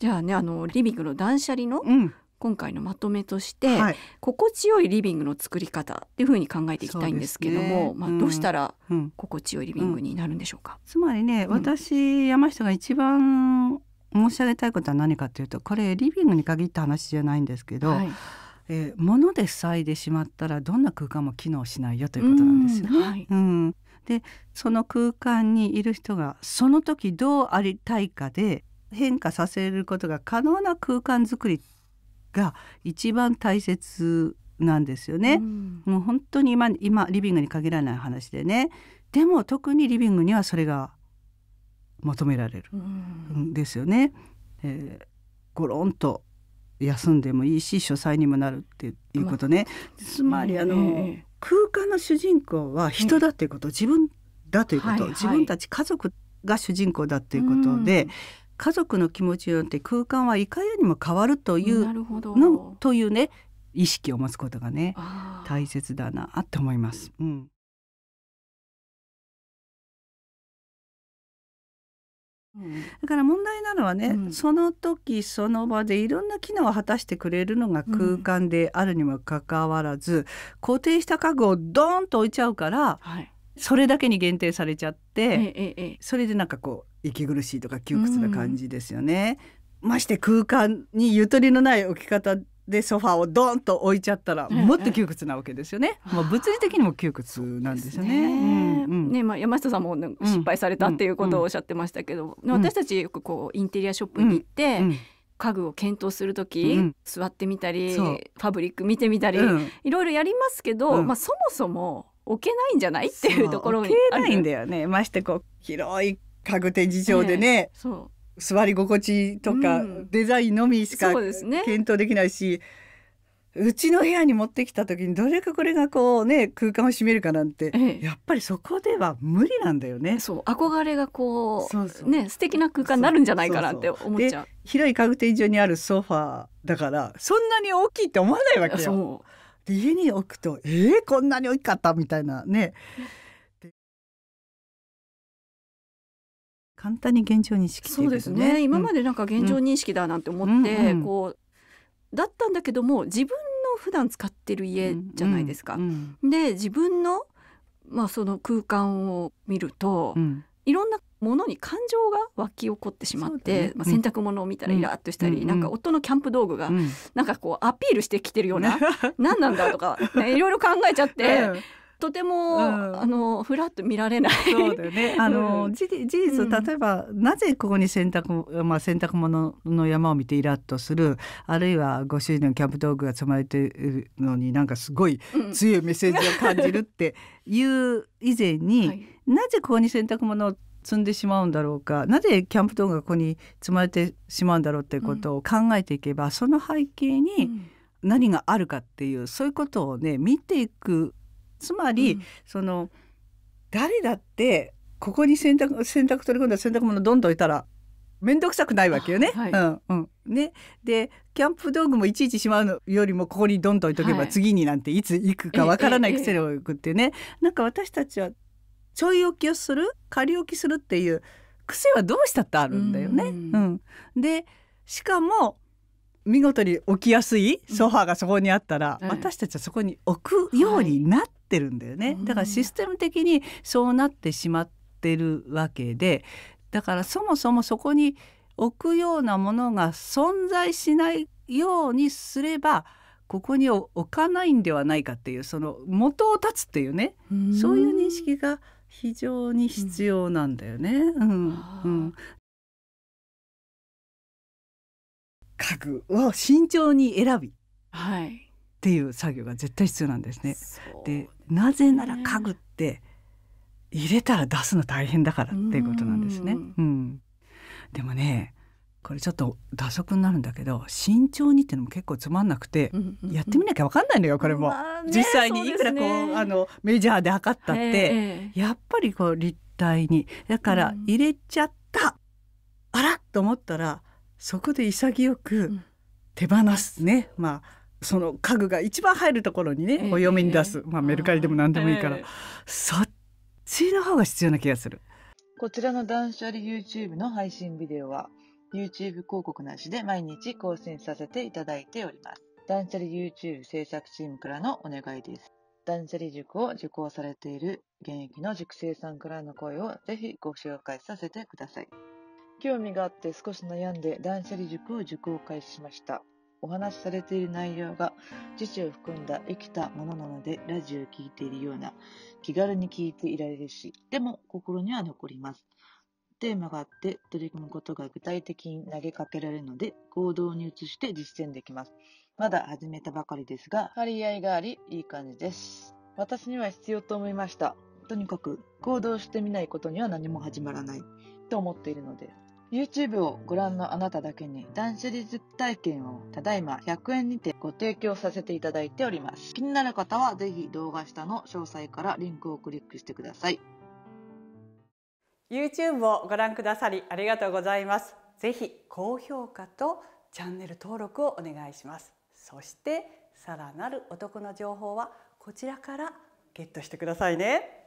じゃあねあのリビングの断捨離の、うん今回のまとめとして、はい、心地よいリビングの作り方っていうふうに考えていきたいんですけども、ねまあ、どうしたら心地よいリビングになるんでしょうか、うんうん、つまりね、私山下が一番申し上げたいことは何かというとこれリビングに限った話じゃないんですけど、はい、えー、物で塞いでしまったらどんな空間も機能しないよということなんですよはい、うんでその空間にいる人がその時どうありたいかで変化させることが可能な空間づくりが一番大切なんですよね。うん、もう本当に今今リビングに限らない話でねでも特にリビングにはそれが求められるんですよね。うん、えー、ごろんと休んでもいいし書斎にもなるっていうことね。うつまりあの、えー、空間の主人公は人だということ、自分だということ、はいはい、自分たち家族が主人公だということで、家族の気持ちによって空間はいかようにも変わるというのというね意識を持つことがね大切だなと思います。うん、だから問題なのはね、うん、その時その場でいろんな機能を果たしてくれるのが空間であるにもかかわらず、うん、固定した家具をドーンと置いちゃうから、はい、それだけに限定されちゃって、それでなんかこう息苦しいとか窮屈な感じですよね。うん、まして空間にゆとりのない置き方でソファーをドンと置いちゃったらもっと窮屈なわけですよね。もう物理的にも窮屈なんですよね。ねまあ山下さんも失敗されたっていうことをおっしゃってましたけど、うん、私たちよくこうインテリアショップに行って。うんうん家具を検討する時、うん、座ってみたりファブリック見てみたり、うん、いろいろやりますけど、うん、まあ、そもそも置けないんじゃないっていうところにある。ないんだよね。ましてこう広い家具展示場でね。えー、座り心地とか、デザインのみしか検討できないし、ね、うちの部屋に持ってきた時にどれかこれがこうね空間を占めるかなんて、えー、やっぱりそこでは無理なんだよね。そう憧れがこうそうそうね素敵な空間になるんじゃないかなって思っちゃう。広い家具展示場にあるソファーだからそんなに大きいって思わないわけよ。そう家に置くとえー、こんなに大きかったみたいなね。簡単に現状認識、ね、そうですね今までなんか現状認識だなんて思って、うん、こうだったんだけども自分の普段使ってる家じゃないですか。うんうん、で自分のまあその空間を見ると、いろんなものに感情が湧き起こってしまって、ね、まあ、洗濯物を見たらイラッとしたり、うん、なんか夫のキャンプ道具が、なんかこうアピールしてきてるような、うん、何なんだとか、ね、いろいろ考えちゃって。うんとても、うん、あのフラッと見られない。そうだよね。あの、うん、事実例えば、うん、なぜここに洗濯まあ洗濯物の山を見てイラッとする、あるいはご主人のキャンプ道具が積まれているのになんかすごい強いメッセージを感じるっていう以前に、なぜここに洗濯物を積んでしまうんだろうかなぜキャンプ道具がここに積まれてしまうんだろうっていうことを考えていけば、うん、その背景に何があるかっていうそういうことをね見ていくつまり、うん、その誰だってここに洗濯洗濯取り込んだ洗濯物どんどんいたら面倒くさくないわけよね。はい、うんうん、ねでキャンプ道具もいちいちしまうのよりもここにどんどん置いとけば次になんていつ行くかわからないくせに置くっていうね、はい、なんか私たちはちょい置きをする仮置きするっていう癖はどうしたってあるんだよね。うん、でしかも見事に置きやすいソファーがそこにあったら、うん、私たちはそこに置くようになってるんだよね、はい、だからシステム的にそうなってしまってるわけでだからそもそもそこに置くようなものが存在しないようにすればここに置かないんではないかっていうその元を立つっていうねそういう認識が非常に必要なんだよね。うん、うん、家具を慎重に選び、っていう作業が絶対必要なんですね。で、ね、なぜなら家具って入れたら出すの大変だからっていうことなんですね。うん、でもねこれちょっと打足になるんだけど慎重にっていうのも結構つまんなくて、うんうんうん、やってみなきゃ分かんないのよこれも、まあね、実際にいくらこう、ね、あのメジャーで測ったって、やっぱりこう立体にだから入れちゃった、うん、あらと思ったらそこで潔く手放すね、うん、まあその家具が一番入るところにね、お読お嫁に出す、まあ、メルカリでも何でもいいから、そっちの方が必要な気がする。こちらの断捨離 YouTube の配信ビデオは YouTube 広告なしで毎日更新させていただいております。断捨離 YouTube 制作チームからのお願いです。断捨離塾を受講されている現役の塾生さんからの声をぜひご紹介させてください。興味があって少し悩んで断捨離塾を受講開始しました。お話しされている内容が自識を含んだ生きたものなのでラジオを聴いているような気軽に聞いていられるしでも心には残りますテーマがあって取り組むことが具体的に投げかけられるので行動に移して実践できます。まだ始めたばかりですが、張り合いがありいい感じです。私には必要と思いました。とにかく行動してみないことには何も始まらないと思っているので YouTube をご覧のあなただけに断捨離実体験をただいま100円にてご提供させていただいております気になる方はぜひ動画下の詳細からリンクをクリックしてください YouTube をご覧くださりありがとうございますぜひ高評価とチャンネル登録をお願いしますそしてさらなるお得な情報はこちらからゲットしてくださいね